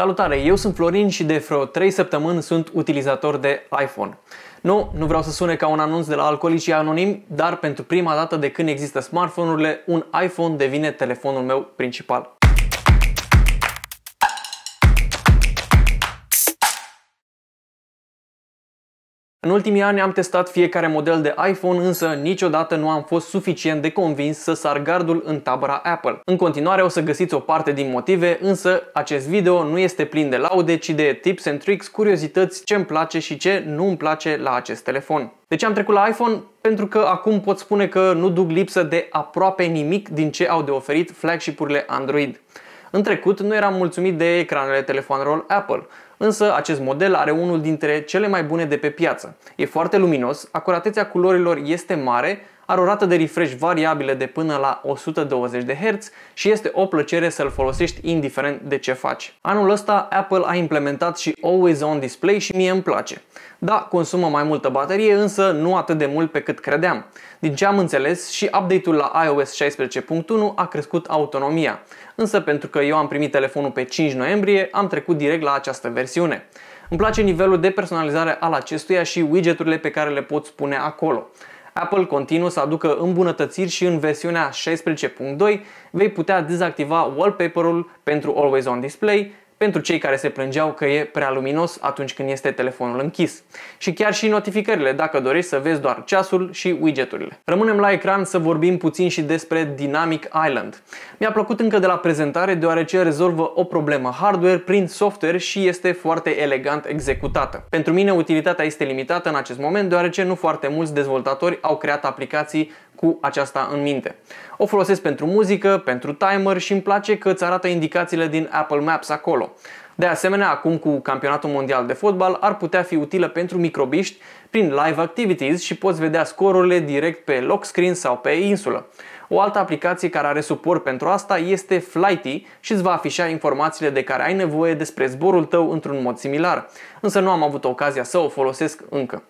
Salutare, eu sunt Florin și de vreo 3 săptămâni sunt utilizator de iPhone. Nu, nu vreau să sune ca un anunț de la alcoolicii anonimi, dar pentru prima dată de când există smartphone-urile, un iPhone devine telefonul meu principal. În ultimii ani am testat fiecare model de iPhone, însă niciodată nu am fost suficient de convins să sar gardul în tabăra Apple. În continuare o să găsiți o parte din motive, însă acest video nu este plin de laude, ci de tips and tricks, curiozități, ce îmi place și ce nu îmi place la acest telefon. De ce am trecut la iPhone? Pentru că acum pot spune că nu duc lipsă de aproape nimic din ce au de oferit flagship-urile Android. În trecut nu eram mulțumit de ecranele telefonelor Apple însă acest model are unul dintre cele mai bune de pe piață. E foarte luminos, acuratețea culorilor este mare, are o rată de refresh variabilă de până la 120 de Hz și este o plăcere să-l folosești indiferent de ce faci. Anul ăsta Apple a implementat și Always On Display și mie îmi place. Da, consumă mai multă baterie, însă nu atât de mult pe cât credeam. Din ce am înțeles, și update-ul la iOS 16.1 a crescut autonomia, însă pentru că eu am primit telefonul pe 5 noiembrie, am trecut direct la această versiune. Îmi place nivelul de personalizare al acestuia și widgeturile pe care le poți pune acolo. Apple continuă să aducă îmbunătățiri și în versiunea 16.2 vei putea dezactiva wallpaper-ul pentru Always On Display, pentru cei care se plângeau că e prea luminos atunci când este telefonul închis. Și chiar și notificările, dacă dorești să vezi doar ceasul și widgeturile. Rămânem la ecran să vorbim puțin și despre Dynamic Island. Mi-a plăcut încă de la prezentare deoarece rezolvă o problemă hardware prin software și este foarte elegant executată. Pentru mine utilitatea este limitată în acest moment deoarece nu foarte mulți dezvoltatori au creat aplicații cu aceasta în minte. O folosesc pentru muzică, pentru timer și îmi place că îți arată indicațiile din Apple Maps acolo. De asemenea, acum cu campionatul mondial de fotbal, ar putea fi utilă pentru microbiști prin live activities și poți vedea scorurile direct pe lock screen sau pe insulă. O altă aplicație care are suport pentru asta este Flighty și îți va afișa informațiile de care ai nevoie despre zborul tău într-un mod similar, însă nu am avut ocazia să o folosesc încă.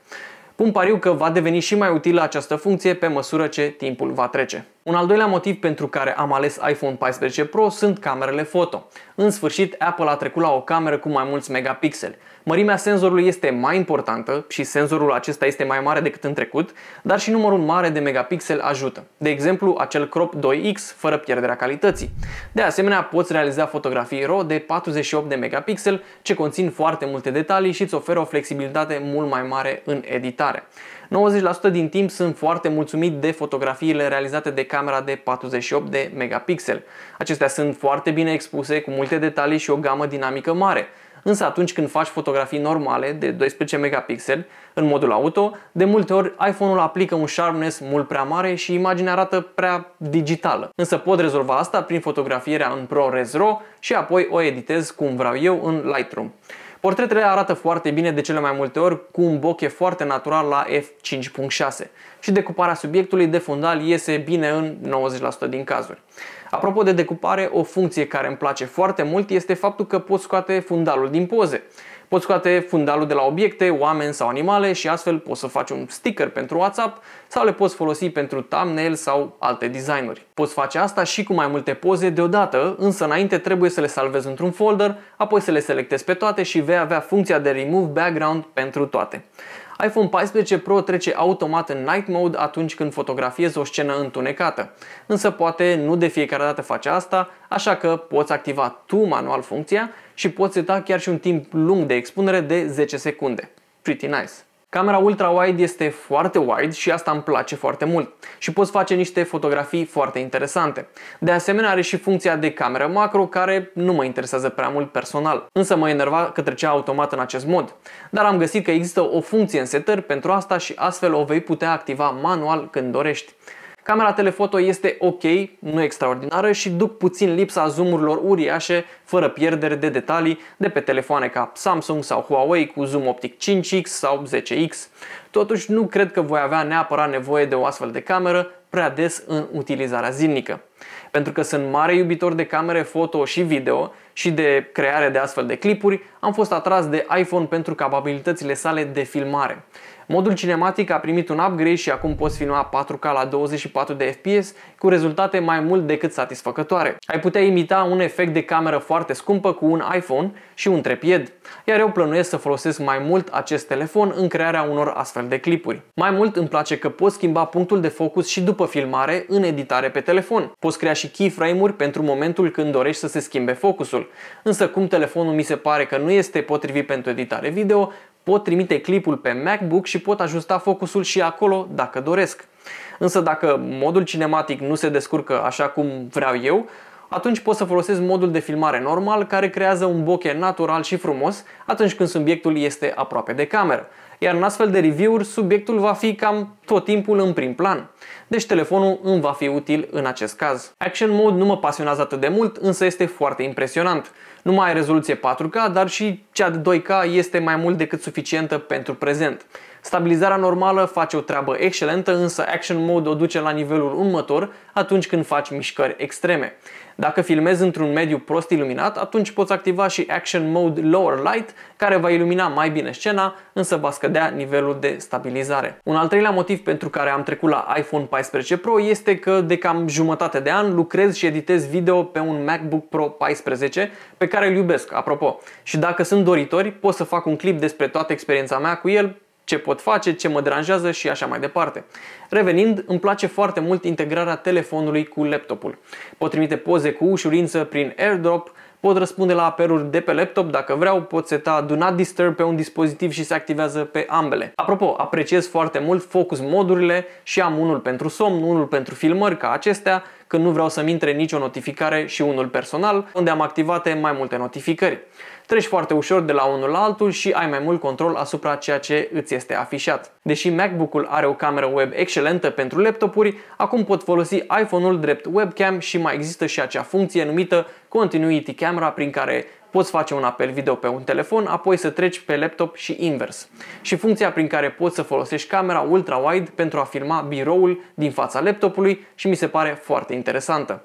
Pun pariu că va deveni și mai utilă această funcție pe măsură ce timpul va trece. Un al doilea motiv pentru care am ales iPhone 14 Pro sunt camerele foto. În sfârșit, Apple a trecut la o cameră cu mai mulți megapixeli. Mărimea senzorului este mai importantă și senzorul acesta este mai mare decât în trecut, dar și numărul mare de megapixeli ajută. De exemplu, acel crop 2X fără pierderea calității. De asemenea, poți realiza fotografii RAW de 48 de megapixeli ce conțin foarte multe detalii și îți oferă o flexibilitate mult mai mare în editare. 90% din timp sunt foarte mulțumit de fotografiile realizate de camera de 48 de megapixel. Acestea sunt foarte bine expuse, cu multe detalii și o gamă dinamică mare. Însă atunci când faci fotografii normale de 12 megapixel în modul auto, de multe ori iPhone-ul aplică un sharpness mult prea mare și imaginea arată prea digitală. Însă pot rezolva asta prin fotografierea în ProRes RAW și apoi o editez cum vreau eu în Lightroom. Portretele arată foarte bine de cele mai multe ori cu un boche foarte natural la f5.6 și decuparea subiectului de fundal iese bine în 90% din cazuri. Apropo de decupare, o funcție care îmi place foarte mult este faptul că pot scoate fundalul din poze. Poți scoate fundalul de la obiecte, oameni sau animale și astfel poți să faci un sticker pentru WhatsApp sau le poți folosi pentru thumbnail sau alte designuri. Poți face asta și cu mai multe poze deodată, însă înainte trebuie să le salvezi într-un folder, apoi să le selectezi pe toate și vei avea funcția de Remove Background pentru toate iPhone 14 Pro trece automat în Night Mode atunci când fotografiezi o scenă întunecată. Însă poate nu de fiecare dată face asta, așa că poți activa tu manual funcția și poți seta chiar și un timp lung de expunere de 10 secunde. Pretty nice! Camera ultra-wide este foarte wide și asta îmi place foarte mult și poți face niște fotografii foarte interesante. De asemenea are și funcția de cameră macro care nu mă interesează prea mult personal, însă mă enerva că trecea automat în acest mod. Dar am găsit că există o funcție în setări pentru asta și astfel o vei putea activa manual când dorești. Camera telefoto este ok, nu extraordinară și duc puțin lipsa zoomurilor uriașe, fără pierdere de detalii, de pe telefoane ca Samsung sau Huawei cu zoom optic 5X sau 10X. Totuși nu cred că voi avea neapărat nevoie de o astfel de cameră prea des în utilizarea zilnică. Pentru că sunt mare iubitor de camere foto și video și de creare de astfel de clipuri, am fost atras de iPhone pentru capabilitățile sale de filmare. Modul cinematic a primit un upgrade și acum poți filma 4K la 24 de FPS cu rezultate mai mult decât satisfăcătoare. Ai putea imita un efect de cameră foarte scumpă cu un iPhone și un trepied, iar eu plănuiesc să folosesc mai mult acest telefon în crearea unor astfel de clipuri. Mai mult îmi place că poți schimba punctul de focus și după filmare în editare pe telefon. Poți crea și keyframe-uri pentru momentul când dorești să se schimbe focusul. Însă cum telefonul mi se pare că nu este potrivit pentru editare video, pot trimite clipul pe MacBook și pot ajusta focusul și acolo dacă doresc. Însă dacă modul cinematic nu se descurcă așa cum vreau eu, atunci poți să folosești modul de filmare normal care creează un bokeh natural și frumos atunci când subiectul este aproape de cameră. Iar în astfel de review-uri, subiectul va fi cam tot timpul în prim plan. Deci telefonul îmi va fi util în acest caz. Action Mode nu mă pasionează atât de mult, însă este foarte impresionant. Nu mai ai rezoluție 4K, dar și cea de 2K este mai mult decât suficientă pentru prezent. Stabilizarea normală face o treabă excelentă, însă Action Mode o duce la nivelul următor atunci când faci mișcări extreme. Dacă filmezi într-un mediu prost iluminat, atunci poți activa și Action Mode Lower Light, care va ilumina mai bine scena, însă va scădea nivelul de stabilizare. Un al treilea motiv pentru care am trecut la iPhone 14 Pro este că de cam jumătate de an lucrez și editez video pe un MacBook Pro 14 pe care îl iubesc, apropo. Și dacă sunt doritori, pot să fac un clip despre toată experiența mea cu el ce pot face, ce mă deranjează și așa mai departe. Revenind, îmi place foarte mult integrarea telefonului cu laptopul. Pot trimite poze cu ușurință prin AirDrop, pot răspunde la apeluri de pe laptop dacă vreau, pot seta Do Not Disturb pe un dispozitiv și se activează pe ambele. Apropo, apreciez foarte mult focus modurile și am unul pentru somn, unul pentru filmări ca acestea când nu vreau să-mi intre nicio notificare și unul personal, unde am activate mai multe notificări. Treci foarte ușor de la unul la altul și ai mai mult control asupra ceea ce îți este afișat. Deși MacBook-ul are o cameră web excelentă pentru laptopuri, acum pot folosi iPhone-ul drept webcam și mai există și acea funcție numită Continuity Camera prin care poți face un apel video pe un telefon, apoi să treci pe laptop și invers. Și funcția prin care poți să folosești camera ultra-wide pentru a filma biroul din fața laptopului și mi se pare foarte interesantă.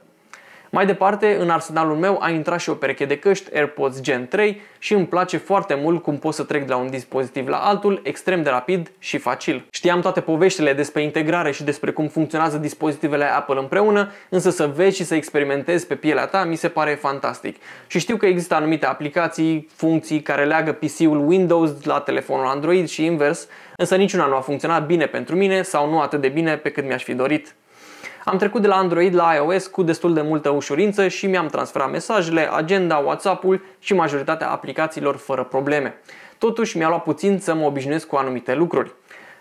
Mai departe, în arsenalul meu a intrat și o pereche de căști AirPods Gen 3 și îmi place foarte mult cum pot să trec de la un dispozitiv la altul extrem de rapid și facil. Știam toate poveștile despre integrare și despre cum funcționează dispozitivele Apple împreună, însă să vezi și să experimentezi pe pielea ta mi se pare fantastic. Și știu că există anumite aplicații, funcții care leagă PC-ul Windows la telefonul Android și invers, însă niciuna nu a funcționat bine pentru mine sau nu atât de bine pe cât mi-aș fi dorit. Am trecut de la Android la iOS cu destul de multă ușurință și mi-am transferat mesajele, agenda, WhatsApp-ul și majoritatea aplicațiilor fără probleme. Totuși mi-a luat puțin să mă obișnuiesc cu anumite lucruri.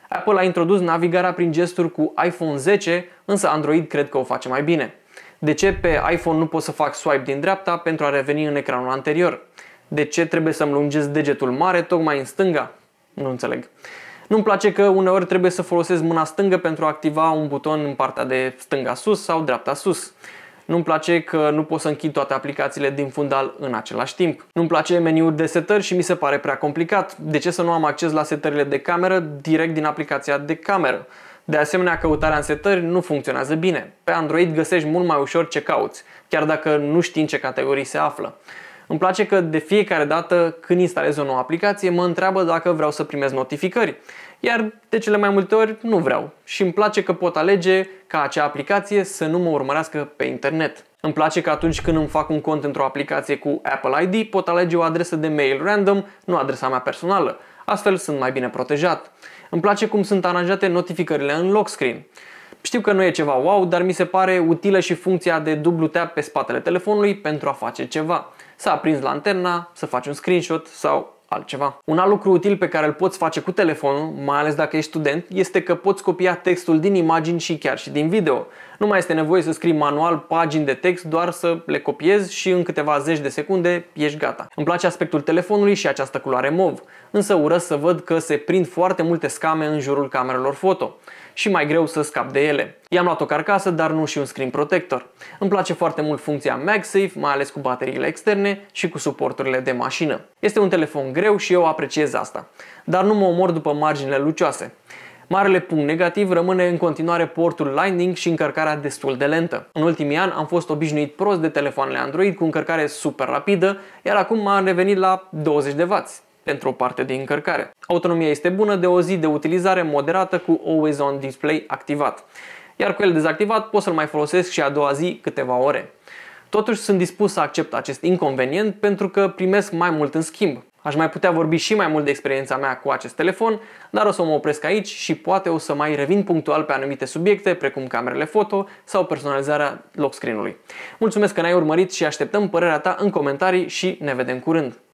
Apple a introdus navigarea prin gesturi cu iPhone 10, însă Android cred că o face mai bine. De ce pe iPhone nu pot să fac swipe din dreapta pentru a reveni în ecranul anterior? De ce trebuie să-mi lungesc degetul mare tocmai în stânga? Nu înțeleg. Nu-mi place că uneori trebuie să folosesc mâna stângă pentru a activa un buton în partea de stânga sus sau dreapta sus. Nu-mi place că nu pot să închid toate aplicațiile din fundal în același timp. Nu-mi place meniul de setări și mi se pare prea complicat. De ce să nu am acces la setările de cameră direct din aplicația de cameră? De asemenea, căutarea în setări nu funcționează bine. Pe Android găsești mult mai ușor ce cauți, chiar dacă nu știi în ce categorii se află. Îmi place că de fiecare dată când instalez o nouă aplicație mă întreabă dacă vreau să primez notificări, iar de cele mai multe ori nu vreau și îmi place că pot alege ca acea aplicație să nu mă urmărească pe internet. Îmi place că atunci când îmi fac un cont într-o aplicație cu Apple ID pot alege o adresă de mail random, nu adresa mea personală. Astfel sunt mai bine protejat. Îmi place cum sunt aranjate notificările în lock screen. Știu că nu e ceva wow, dar mi se pare utilă și funcția de dublu tap pe spatele telefonului pentru a face ceva să aprinzi lanterna, să faci un screenshot sau altceva. Un alt lucru util pe care îl poți face cu telefonul, mai ales dacă ești student, este că poți copia textul din imagini și chiar și din video. Nu mai este nevoie să scrii manual pagini de text, doar să le copiezi și în câteva zeci de secunde ești gata. Îmi place aspectul telefonului și această culoare mov, însă urăsc să văd că se prind foarte multe scame în jurul camerelor foto și mai greu să scap de ele. I-am luat o carcasă, dar nu și un screen protector. Îmi place foarte mult funcția MagSafe, mai ales cu bateriile externe și cu suporturile de mașină. Este un telefon greu și eu apreciez asta, dar nu mă omor după marginile lucioase. Marele punct negativ rămâne în continuare portul Lightning și încărcarea destul de lentă. În ultimii ani am fost obișnuit prost de telefoanele Android cu încărcare super rapidă, iar acum am revenit la 20W de pentru o parte de încărcare. Autonomia este bună de o zi de utilizare moderată cu Always On Display activat, iar cu el dezactivat pot să-l mai folosesc și a doua zi câteva ore. Totuși sunt dispus să accept acest inconvenient pentru că primesc mai mult în schimb. Aș mai putea vorbi și mai mult de experiența mea cu acest telefon, dar o să mă opresc aici și poate o să mai revin punctual pe anumite subiecte, precum camerele foto sau personalizarea lock screen-ului. Mulțumesc că ne-ai urmărit și așteptăm părerea ta în comentarii și ne vedem curând!